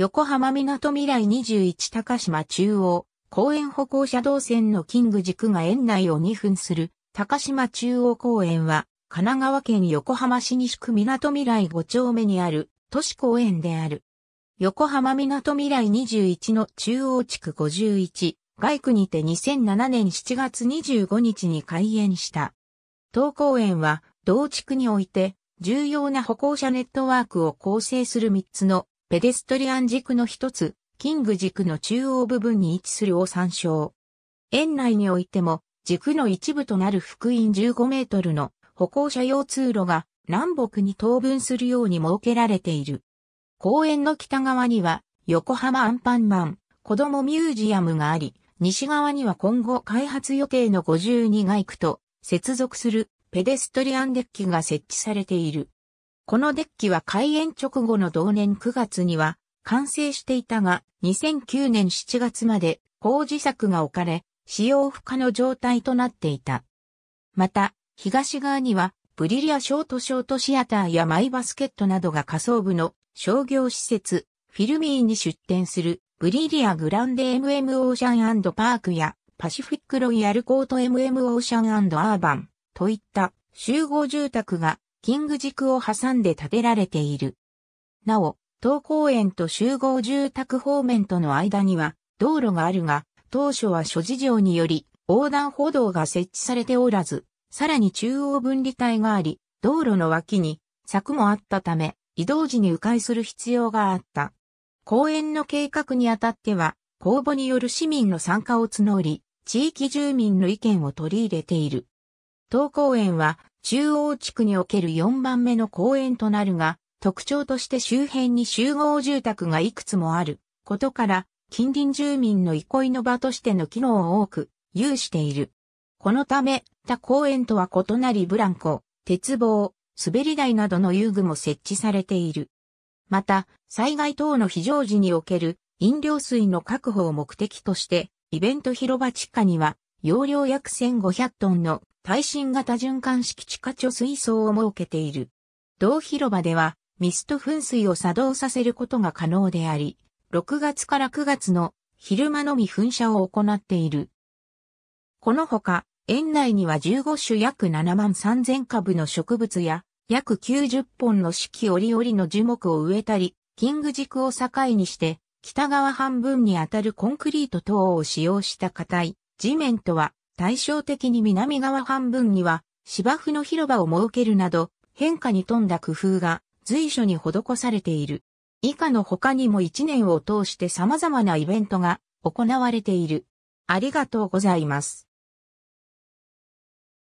横浜港未来21高島中央、公園歩行者動線のキング軸が園内を2分する高島中央公園は、神奈川県横浜市西区港未来5丁目にある都市公園である。横浜港未来21の中央地区51、外区にて2007年7月25日に開園した。当公園は同地区において重要な歩行者ネットワークを構成する3つのペデストリアン軸の一つ、キング軸の中央部分に位置するを参照。園内においても、軸の一部となる福音15メートルの歩行者用通路が南北に等分するように設けられている。公園の北側には横浜アンパンマン子供ミュージアムがあり、西側には今後開発予定の52街区と接続するペデストリアンデッキが設置されている。このデッキは開園直後の同年9月には完成していたが、2009年7月まで工事作が置かれ、使用不可の状態となっていた。また、東側には、ブリリアショートショートシアターやマイバスケットなどが仮想部の商業施設、フィルミーに出店するブリリアグランデ MM オーシャンパークやパシフィックロイヤルコート MM オーシャンアーバンといった集合住宅がキング軸を挟んで建てられている。なお、東公園と集合住宅方面との間には道路があるが、当初は諸事情により横断歩道が設置されておらず、さらに中央分離帯があり、道路の脇に柵もあったため、移動時に迂回する必要があった。公園の計画にあたっては、公募による市民の参加を募り、地域住民の意見を取り入れている。東公園は中央地区における4番目の公園となるが、特徴として周辺に集合住宅がいくつもあることから、近隣住民の憩いの場としての機能を多く有している。このため、他公園とは異なりブランコ、鉄棒、滑り台などの遊具も設置されている。また、災害等の非常時における飲料水の確保を目的として、イベント広場地下には、容量約1500トンの耐震型循環式地下貯水槽を設けている。同広場では、ミスト噴水を作動させることが可能であり、6月から9月の昼間のみ噴射を行っている。このほか、園内には15種約7万3000株の植物や、約90本の四季折々の樹木を植えたり、キング軸を境にして、北側半分にあたるコンクリート等を使用した硬い、地面とは対照的に南側半分には芝生の広場を設けるなど変化に富んだ工夫が随所に施されている。以下の他にも1年を通して様々なイベントが行われている。ありがとうございます。